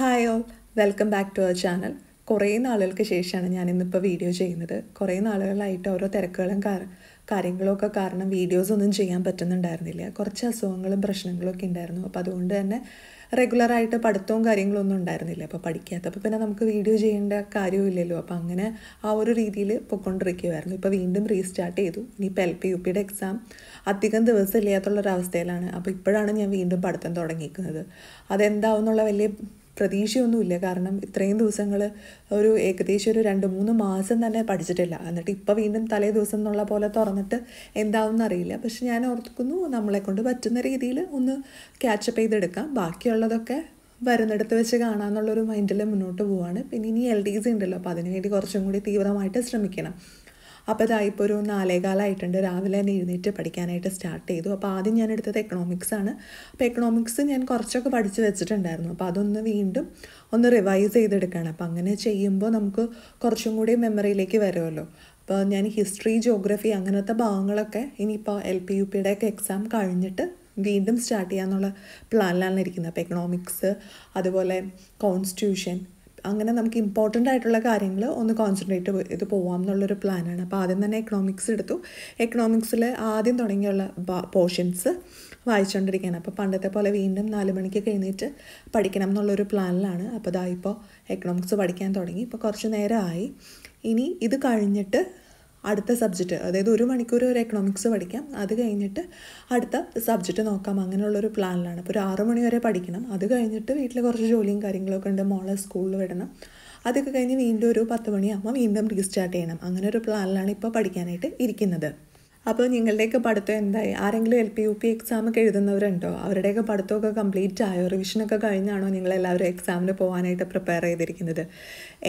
hi all welcome back to our channel കുറേ നാളുകൾക്ക് ശേഷമാണ് ഞാൻ ഇന്നിപ്പോൾ വീഡിയോ ചെയ്യുന്നത് കുറേ നാളുകളായിട്ട് ഓരോ തിരക്കുകളും കാര്യങ്ങളൊക്കെ കാരണം വീഡിയോസ് ഒന്നും ചെയ്യാൻ പറ്റുന്നുണ്ടായിരുന്നില്ല കുറച്ച് അസുഖങ്ങളും പ്രശ്നങ്ങളൊക്കെ ഉണ്ടായിരുന്നു അപ്പോൾ അതുകൊണ്ട് തന്നെ റെഗുലറായിട്ട് പഠിത്തവും കാര്യങ്ങളൊന്നും ഉണ്ടായിരുന്നില്ല അപ്പോൾ പഠിക്കാത്തപ്പോൾ പിന്നെ നമുക്ക് വീഡിയോ ചെയ്യേണ്ട കാര്യമില്ലല്ലോ അപ്പോൾ അങ്ങനെ ആ ഒരു രീതിയിൽ പൊയ്ക്കൊണ്ടിരിക്കുമായിരുന്നു ഇപ്പോൾ വീണ്ടും റീസ്റ്റാർട്ട് ചെയ്തു ഇനിയിപ്പോൾ എൽ പി യു പിയുടെ എക്സാം അധികം ദിവസം ഇല്ലാത്തുള്ളൊരവസ്ഥയിലാണ് അപ്പോൾ ഇപ്പോഴാണ് ഞാൻ വീണ്ടും പഠിത്തം തുടങ്ങിയിരിക്കുന്നത് അതെന്താവും എന്നുള്ള വലിയ പ്രതീക്ഷയൊന്നുമില്ല കാരണം ഇത്രയും ദിവസങ്ങൾ ഒരു ഏകദേശം ഒരു രണ്ട് മൂന്ന് മാസം തന്നെ പഠിച്ചിട്ടില്ല എന്നിട്ട് ഇപ്പോൾ വീണ്ടും തലേ ദിവസം എന്നുള്ള പോലെ തുറന്നിട്ട് എന്താവും അറിയില്ല പക്ഷെ ഞാൻ ഓർക്കുന്നു നമ്മളെ കൊണ്ട് പറ്റുന്ന രീതിയിൽ ഒന്ന് ക്യാച്ചപ്പ് ചെയ്തെടുക്കാം ബാക്കിയുള്ളതൊക്കെ വരുന്നിടത്ത് വെച്ച് കാണാമെന്നുള്ളൊരു മൈൻഡിൽ മുന്നോട്ട് പോവാണ് പിന്നെ ഇനി എൽ ഡി സി ഉണ്ടല്ലോ അപ്പോൾ അതിനുവേണ്ടി കുറച്ചും കൂടി തീവ്രമായിട്ട് ശ്രമിക്കണം അപ്പോൾ ഇതാ ഇപ്പോൾ ഒരു നാലേകാലമായിട്ടുണ്ട് രാവിലെ തന്നെ എഴുന്നേറ്റ് പഠിക്കാനായിട്ട് സ്റ്റാർട്ട് ചെയ്തു അപ്പോൾ ആദ്യം ഞാൻ എടുത്തത് എക്കണോമിക്സ് ആണ് അപ്പോൾ എക്കണോമിക്സ് ഞാൻ കുറച്ചൊക്കെ പഠിച്ച് വെച്ചിട്ടുണ്ടായിരുന്നു അപ്പോൾ അതൊന്ന് വീണ്ടും ഒന്ന് റിവൈസ് ചെയ്തെടുക്കുകയാണ് അപ്പോൾ അങ്ങനെ ചെയ്യുമ്പോൾ നമുക്ക് കുറച്ചും കൂടി മെമ്മറിയിലേക്ക് വരുമല്ലോ അപ്പോൾ ഞാൻ ഹിസ്റ്ററി ജോഗ്രഫി അങ്ങനത്തെ ഭാഗങ്ങളൊക്കെ ഇനിയിപ്പോൾ എൽ പി യു ഒക്കെ എക്സാം കഴിഞ്ഞിട്ട് വീണ്ടും സ്റ്റാർട്ട് ചെയ്യാമെന്നുള്ള പ്ലാനിലാണ് ഇരിക്കുന്നത് അപ്പോൾ എക്കണോമിക്സ് അതുപോലെ കോൺസ്റ്റിറ്റ്യൂഷൻ അങ്ങനെ നമുക്ക് ഇമ്പോർട്ടൻ്റ് ആയിട്ടുള്ള കാര്യങ്ങൾ ഒന്ന് കോൺസെൻട്രേറ്റ് ചെയ്ത് പോവാം എന്നുള്ളൊരു പ്ലാനാണ് അപ്പോൾ ആദ്യം തന്നെ എക്കണോമിക്സ് എടുത്തു എക്കണോമിക്സിൽ ആദ്യം തുടങ്ങിയുള്ള പോർഷൻസ് വായിച്ചുകൊണ്ടിരിക്കുകയാണ് അപ്പോൾ പണ്ടത്തെ പോലെ വീണ്ടും നാല് മണിക്ക് കഴിഞ്ഞിട്ട് പഠിക്കണം എന്നുള്ളൊരു പ്ലാനിലാണ് അപ്പോൾ ഇതാ എക്കണോമിക്സ് പഠിക്കാൻ തുടങ്ങി ഇപ്പോൾ കുറച്ച് നേരമായി ഇനി ഇത് കഴിഞ്ഞിട്ട് അടുത്ത സബ്ജക്റ്റ് അതായത് ഒരു മണിക്കൂർ ഒരു എക്കണോമിക്സ് പഠിക്കാം അത് കഴിഞ്ഞിട്ട് അടുത്ത സബ്ജക്റ്റ് നോക്കാം അങ്ങനെയുള്ളൊരു പ്ലാനിലാണ് അപ്പോൾ ഒരു ആറ് മണി വരെ പഠിക്കണം അത് കഴിഞ്ഞിട്ട് വീട്ടിൽ കുറച്ച് ജോലിയും കാര്യങ്ങളൊക്കെ ഉണ്ട് മോളെ സ്കൂളിൽ വിടണം അതൊക്കെ കഴിഞ്ഞ് വീണ്ടും ഒരു പത്ത് മണിയാകുമ്പോൾ വീണ്ടും റീസ്റ്റാർട്ട് ചെയ്യണം അങ്ങനെ ഒരു പ്ലാനിലാണ് ഇപ്പോൾ പഠിക്കാനായിട്ട് ഇരിക്കുന്നത് അപ്പോൾ നിങ്ങളുടെയൊക്കെ പഠിത്തം എന്തായി ആരെങ്കിലും എൽ പി യു പി ഒക്കെ എഴുതുന്നവരുണ്ടോ അവരുടെയൊക്കെ പഠിത്തമൊക്കെ കംപ്ലീറ്റ് ആയോ റിവിഷനൊക്കെ കഴിഞ്ഞാണോ നിങ്ങളെല്ലാവരും എക്സാമിന് പോകാനായിട്ട് പ്രിപ്പയർ ചെയ്തിരിക്കുന്നത്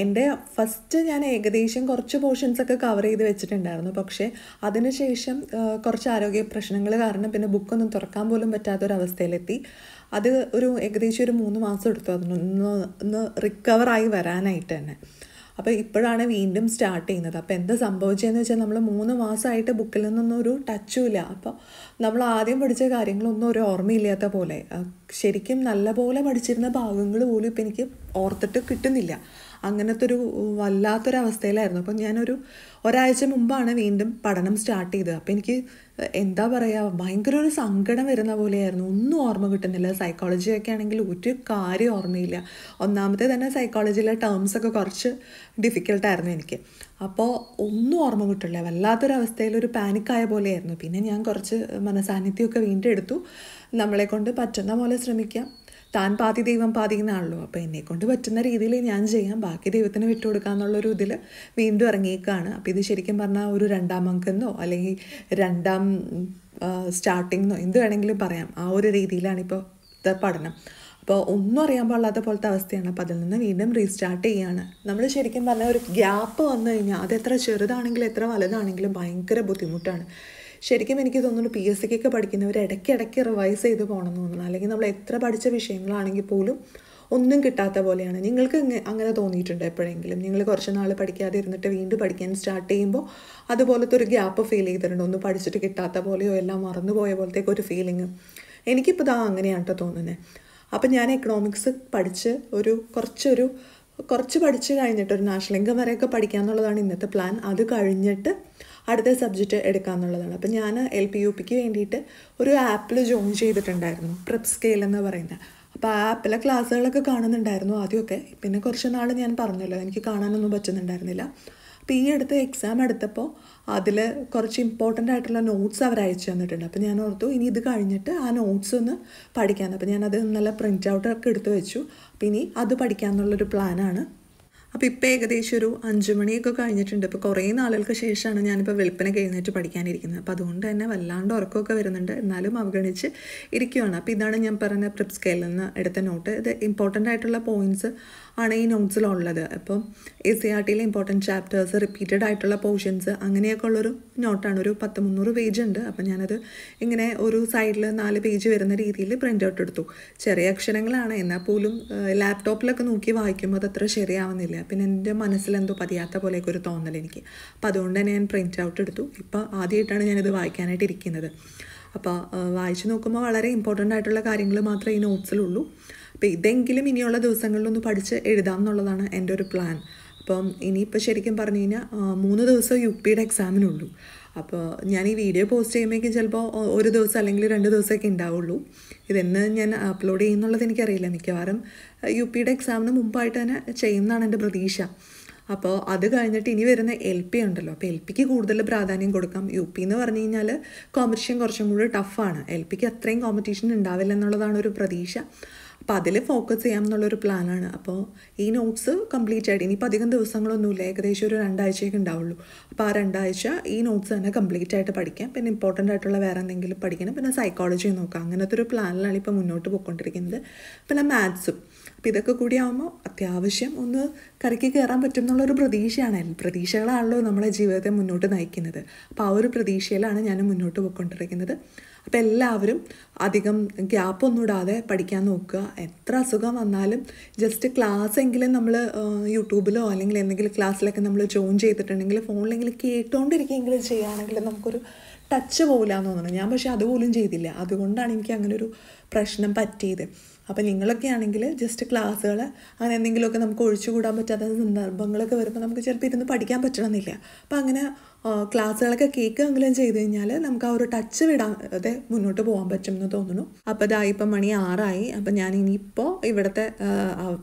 എൻ്റെ ഫസ്റ്റ് ഞാൻ ഏകദേശം കുറച്ച് പോർഷൻസ് ഒക്കെ കവർ ചെയ്ത് വെച്ചിട്ടുണ്ടായിരുന്നു പക്ഷേ അതിനുശേഷം കുറച്ച് ആരോഗ്യ പ്രശ്നങ്ങൾ കാരണം പിന്നെ ബുക്കൊന്നും തുറക്കാൻ പോലും പറ്റാത്തൊരവസ്ഥയിലെത്തി അത് ഒരു ഏകദേശം ഒരു മൂന്ന് മാസം എടുത്തു അതിനൊന്ന് ഒന്ന് റിക്കവറായി വരാനായിട്ട് തന്നെ അപ്പോൾ ഇപ്പോഴാണ് വീണ്ടും സ്റ്റാർട്ട് ചെയ്യുന്നത് അപ്പോൾ എന്താ സംഭവിച്ചതെന്ന് വെച്ചാൽ നമ്മൾ മൂന്ന് മാസമായിട്ട് ബുക്കിൽ നിന്നൊന്നും ഒരു ഇല്ല അപ്പോൾ നമ്മൾ ആദ്യം പഠിച്ച കാര്യങ്ങളൊന്നും ഒരു ഓർമ്മയില്ലാത്ത പോലെ ശരിക്കും നല്ലപോലെ പഠിച്ചിരുന്ന ഭാഗങ്ങൾ പോലും ഇപ്പം എനിക്ക് ഓർത്തിട്ട് കിട്ടുന്നില്ല അങ്ങനത്തെ ഒരു വല്ലാത്തൊരവസ്ഥയിലായിരുന്നു അപ്പം ഞാനൊരു ഒരാഴ്ച മുമ്പാണ് വീണ്ടും പഠനം സ്റ്റാർട്ട് ചെയ്തത് അപ്പം എനിക്ക് എന്താ പറയുക ഭയങ്കര ഒരു സങ്കടം വരുന്ന പോലെയായിരുന്നു ഒന്നും ഓർമ്മ കിട്ടുന്നില്ല സൈക്കോളജിയൊക്കെ ആണെങ്കിൽ ഒരു കാര്യം ഓർമ്മയില്ല ഒന്നാമത്തെ തന്നെ സൈക്കോളജിയിലെ ടേംസൊക്കെ കുറച്ച് ഡിഫിക്കൽട്ടായിരുന്നു എനിക്ക് അപ്പോൾ ഒന്നും ഓർമ്മ കിട്ടില്ല വല്ലാത്തൊരവസ്ഥയിൽ ഒരു പാനിക്കായ പോലെയായിരുന്നു പിന്നെ ഞാൻ കുറച്ച് മനസാന്നിധ്യമൊക്കെ വീണ്ടും എടുത്തു നമ്മളെ കൊണ്ട് പറ്റുന്ന പോലെ ശ്രമിക്കാം താൻ പാതി ദൈവം പാതി എന്നാണല്ലോ അപ്പോൾ കൊണ്ട് പറ്റുന്ന രീതിയിൽ ഞാൻ ചെയ്യാം ബാക്കി ദൈവത്തിന് വിട്ടുകൊടുക്കുക എന്നുള്ളൊരു ഇതിൽ വീണ്ടും ഇറങ്ങിയേക്കാണ് അപ്പോൾ ഇത് ശരിക്കും പറഞ്ഞാൽ ഒരു രണ്ടാം അങ്കെന്നോ അല്ലെങ്കിൽ രണ്ടാം സ്റ്റാർട്ടിങ്ങെന്നോ എന്ത് വേണമെങ്കിലും പറയാം ആ ഒരു രീതിയിലാണ് ഇപ്പോൾ പഠനം അപ്പോൾ ഒന്നും അറിയാൻ പാടില്ലാത്ത പോലത്തെ അവസ്ഥയാണ് അപ്പോൾ അതിൽ നിന്ന് വീണ്ടും റീസ്റ്റാർട്ട് ചെയ്യുകയാണ് നമ്മൾ ശരിക്കും പറഞ്ഞാൽ ഒരു ഗ്യാപ്പ് വന്നു കഴിഞ്ഞാൽ അത് എത്ര ചെറുതാണെങ്കിലും എത്ര വലുതാണെങ്കിലും ഭയങ്കര ബുദ്ധിമുട്ടാണ് ശരിക്കും എനിക്ക് തോന്നുന്നു പി എസ് സിക്കൊക്കെ പഠിക്കുന്നവർ ഇടയ്ക്കിടയ്ക്ക് റിവൈസ് ചെയ്ത് പോകണം എന്ന് തോന്നുന്നു അല്ലെങ്കിൽ നമ്മൾ എത്ര പഠിച്ച വിഷയങ്ങളാണെങ്കിൽ പോലും ഒന്നും കിട്ടാത്ത പോലെയാണ് നിങ്ങൾക്ക് അങ്ങനെ തോന്നിയിട്ടുണ്ട് എപ്പോഴെങ്കിലും നിങ്ങൾ കുറച്ച് നാൾ പഠിക്കാതെ ഇരുന്നിട്ട് വീണ്ടും പഠിക്കാൻ സ്റ്റാർട്ട് ചെയ്യുമ്പോൾ അതുപോലത്തെ ഒരു ഗ്യാപ്പ് ഫീൽ ചെയ്തിട്ടുണ്ട് ഒന്ന് പഠിച്ചിട്ട് കിട്ടാത്ത പോലെയോ എല്ലാം മറന്നുപോയ പോലത്തേക്ക് ഒരു ഫീലിങ് എനിക്കിപ്പോൾ ഇതാ അങ്ങനെയാണ് കേട്ടോ തോന്നുന്നത് അപ്പം ഞാൻ എക്കണോമിക്സ് പഠിച്ച് ഒരു കുറച്ചൊരു കുറച്ച് പഠിച്ച് കഴിഞ്ഞിട്ട് ഒരു നാഷണൽ ഇൻകം വരെയൊക്കെ പഠിക്കുക എന്നുള്ളതാണ് ഇന്നത്തെ പ്ലാൻ അത് കഴിഞ്ഞിട്ട് അടുത്ത സബ്ജക്റ്റ് എടുക്കാമെന്നുള്ളതാണ് അപ്പം ഞാൻ എൽ പി യു പിക്ക് വേണ്ടിയിട്ട് ഒരു ആപ്പിൽ ജോയിൻ ചെയ്തിട്ടുണ്ടായിരുന്നു പ്രിപ് സ്കെയിൽ എന്ന് പറയുന്നത് അപ്പോൾ ആ ആപ്പിലെ ക്ലാസ്സുകളൊക്കെ കാണുന്നുണ്ടായിരുന്നു ആദ്യമൊക്കെ പിന്നെ കുറച്ച് നാൾ ഞാൻ പറഞ്ഞല്ലോ എനിക്ക് കാണാനൊന്നും പറ്റുന്നുണ്ടായിരുന്നില്ല അപ്പോൾ ഈ അടുത്ത് എക്സാം എടുത്തപ്പോൾ അതിൽ കുറച്ച് ഇമ്പോർട്ടൻ്റ് ആയിട്ടുള്ള നോട്ട്സ് അവർ അയച്ചു തന്നിട്ടുണ്ട് അപ്പോൾ ഞാൻ ഓർത്തു ഇനി ഇത് കഴിഞ്ഞിട്ട് ആ നോട്ട്സ് ഒന്ന് പഠിക്കാമെന്ന് അപ്പോൾ ഞാനത് നല്ല പ്രിൻ്റ് ഔട്ടൊക്കെ എടുത്തു വെച്ചു അപ്പോൾ ഇനി അത് പഠിക്കാമെന്നുള്ളൊരു പ്ലാനാണ് അപ്പോൾ ഇപ്പോൾ ഏകദേശം ഒരു അഞ്ച് മണിയൊക്കെ കഴിഞ്ഞിട്ടുണ്ട് ഇപ്പോൾ കുറേ നാളുകൾക്ക് ശേഷമാണ് ഞാനിപ്പോൾ വെളുപ്പിനെ കഴിഞ്ഞിട്ട് പഠിക്കാനിരിക്കുന്നത് അപ്പോൾ അതുകൊണ്ട് തന്നെ വല്ലാണ്ട് ഉറക്കമൊക്കെ വരുന്നുണ്ട് എന്നാലും അവഗണിച്ച് ഇരിക്കുകയാണ് അപ്പോൾ ഇതാണ് ഞാൻ പറഞ്ഞ പ്രിപ്സ്കെയിൽ നിന്ന് എടുത്ത നോട്ട് ഇത് ഇമ്പോർട്ടൻ്റ് ആയിട്ടുള്ള പോയിൻറ്റ്സ് ആണ് ഈ നോട്ട്സിലുള്ളത് അപ്പം എ സി ആർ ടിയിലെ ഇമ്പോർട്ടൻറ്റ് ചാപ്റ്റേഴ്സ് റിപ്പീറ്റഡ് ആയിട്ടുള്ള പോർഷൻസ് അങ്ങനെയൊക്കെ ഉള്ളൊരു നോട്ടാണ് ഒരു പത്ത് മുന്നൂറ് പേജ് ഉണ്ട് അപ്പം ഞാനത് ഇങ്ങനെ ഒരു സൈഡിൽ നാല് പേജ് വരുന്ന രീതിയിൽ പ്രിൻ്റ് ഔട്ട് എടുത്തു ചെറിയ അക്ഷരങ്ങളാണ് എന്നാൽ പോലും ലാപ്ടോപ്പിലൊക്കെ നോക്കി വായിക്കുമ്പോൾ അത് അത്ര ശരിയാവുന്നില്ല പിന്നെ എൻ്റെ മനസ്സിലെന്തോ പതിയാത്ത പോലെയൊക്കെ ഒരു തോന്നൽ എനിക്ക് അപ്പോൾ അതുകൊണ്ട് തന്നെ ഞാൻ പ്രിൻ്റ് ഔട്ട് എടുത്തു ഇപ്പോൾ ആദ്യമായിട്ടാണ് ഞാനിത് വായിക്കാനായിട്ട് ഇരിക്കുന്നത് അപ്പോൾ വായിച്ച് നോക്കുമ്പോൾ വളരെ ഇമ്പോർട്ടൻ്റ് ആയിട്ടുള്ള കാര്യങ്ങൾ മാത്രമേ ഈ നോട്ട്സിലുള്ളൂ അപ്പോൾ ഇതെങ്കിലും ഇനിയുള്ള ദിവസങ്ങളിലൊന്ന് പഠിച്ച് എഴുതാം എന്നുള്ളതാണ് എൻ്റെ ഒരു പ്ലാൻ അപ്പം ഇനിയിപ്പോൾ ശരിക്കും പറഞ്ഞു കഴിഞ്ഞാൽ മൂന്ന് ദിവസം യു പിയുടെ എക്സാമിനുള്ളൂ അപ്പോൾ ഞാൻ ഈ വീഡിയോ പോസ്റ്റ് ചെയ്യുമ്പോഴേക്കും ചിലപ്പോൾ ഒരു ദിവസം അല്ലെങ്കിൽ രണ്ട് ദിവസമൊക്കെ ഉണ്ടാവുള്ളൂ ഇതെന്ന് ഞാൻ അപ്ലോഡ് ചെയ്യുന്നുള്ളത് എനിക്കറിയില്ല മിക്കവാറും യു പിയുടെ എക്സാമിന് മുമ്പായിട്ട് തന്നെ ചെയ്യുന്നതാണ് എൻ്റെ പ്രതീക്ഷ അപ്പോൾ അത് കഴിഞ്ഞിട്ട് ഇനി വരുന്ന എൽ പി ഉണ്ടല്ലോ അപ്പോൾ എൽ പിക്ക് കൂടുതൽ പ്രാധാന്യം കൊടുക്കാം യു പി എന്ന് പറഞ്ഞു കഴിഞ്ഞാൽ കോമ്പറ്റീഷൻ കുറച്ചും കൂടി ടഫാണ് എൽ പിക്ക് അത്രയും കോമ്പറ്റീഷൻ ഉണ്ടാവില്ല എന്നുള്ളതാണ് ഒരു പ്രതീക്ഷ അപ്പോൾ അതിൽ ഫോക്കസ് ചെയ്യാം എന്നുള്ളൊരു പ്ലാനാണ് അപ്പോൾ ഈ നോട്ട്സ് കംപ്ലീറ്റ് ആയിട്ട് ഇനിയിപ്പോൾ അധികം ദിവസങ്ങളൊന്നുമില്ല ഏകദേശം ഒരു രണ്ടാഴ്ചയൊക്കെ ഉണ്ടാവുള്ളൂ അപ്പോൾ ആ രണ്ടാഴ്ച ഈ നോട്ട്സ് തന്നെ കംപ്ലീറ്റ് ആയിട്ട് പഠിക്കാം പിന്നെ ഇമ്പോർട്ടൻ്റ് ആയിട്ടുള്ള വേറെ എന്തെങ്കിലും പഠിക്കണം പിന്നെ സൈക്കോളജി നോക്കാം അങ്ങനത്തെ ഒരു പ്ലാനിലാണ് ഇപ്പോൾ മുന്നോട്ട് പോയിക്കൊണ്ടിരിക്കുന്നത് പിന്നെ മാത്സും അപ്പം ഇതൊക്കെ കൂടി ആകുമ്പോൾ അത്യാവശ്യം ഒന്ന് കരയ്ക്ക് കയറാൻ പറ്റും എന്നുള്ളൊരു പ്രതീക്ഷയാണ് പ്രതീക്ഷകളാണല്ലോ നമ്മുടെ ജീവിതത്തെ മുന്നോട്ട് നയിക്കുന്നത് അപ്പോൾ ആ ഒരു പ്രതീക്ഷയിലാണ് ഞാൻ മുന്നോട്ട് പോയിക്കൊണ്ടിരിക്കുന്നത് അപ്പോൾ എല്ലാവരും അധികം ഗ്യാപ്പൊന്നും ഇടാതെ പഠിക്കാൻ നോക്കുക എത്ര അസുഖം വന്നാലും ജസ്റ്റ് ക്ലാസ് എങ്കിലും നമ്മൾ യൂട്യൂബിലോ അല്ലെങ്കിൽ എന്തെങ്കിലും ക്ലാസ്സിലൊക്കെ നമ്മൾ ജോയിൻ ചെയ്തിട്ടുണ്ടെങ്കിൽ ഫോണിലെങ്കിലും കേട്ടുകൊണ്ടിരിക്കുകയെങ്കിലും ചെയ്യുകയാണെങ്കിൽ നമുക്കൊരു ടച്ച് പോകില്ല എന്ന് തോന്നുന്നു ഞാൻ പക്ഷേ അതുപോലും ചെയ്തില്ല അതുകൊണ്ടാണ് എനിക്ക് അങ്ങനെ ഒരു പ്രശ്നം പറ്റിയത് അപ്പോൾ നിങ്ങളൊക്കെ ആണെങ്കിൽ ജസ്റ്റ് ക്ലാസ്സുകൾ അങ്ങനെ എന്തെങ്കിലുമൊക്കെ നമുക്ക് ഒഴിച്ചുകൂടാൻ പറ്റാത്ത സന്ദർഭങ്ങളൊക്കെ വരുമ്പോൾ നമുക്ക് ചിലപ്പോൾ ഇരുന്ന് പഠിക്കാൻ പറ്റണമെന്നില്ല അപ്പോൾ അങ്ങനെ ക്ലാസ്സുകളൊക്കെ കേൾക്കുകയെങ്കിലും ചെയ്ത് കഴിഞ്ഞാൽ നമുക്ക് ആ ഒരു ടച്ച് വിടാതെ മുന്നോട്ട് പോകാൻ പറ്റും എന്ന് തോന്നുന്നു അപ്പോൾ ഇതായി ഇപ്പം മണി ആറായി അപ്പം ഞാൻ ഇനിയിപ്പോൾ ഇവിടുത്തെ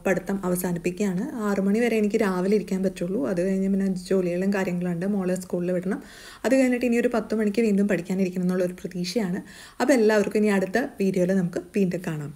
പഠിത്തം അവസാനിപ്പിക്കുകയാണ് ആറ് മണി വരെ എനിക്ക് രാവിലെ ഇരിക്കാൻ പറ്റുള്ളൂ അത് കഴിഞ്ഞ് പിന്നെ ജോലികളും ഉണ്ട് മോളെ സ്കൂളിൽ വിടണം അത് കഴിഞ്ഞിട്ട് ഇനി ഒരു പത്ത് മണിക്ക് വീണ്ടും പഠിക്കാനിരിക്കണം എന്നുള്ളൊരു പ്രതീക്ഷയാണ് അപ്പോൾ എല്ലാവർക്കും ഇനി അടുത്ത വീഡിയോയിൽ നമുക്ക് വീണ്ടും കാണാം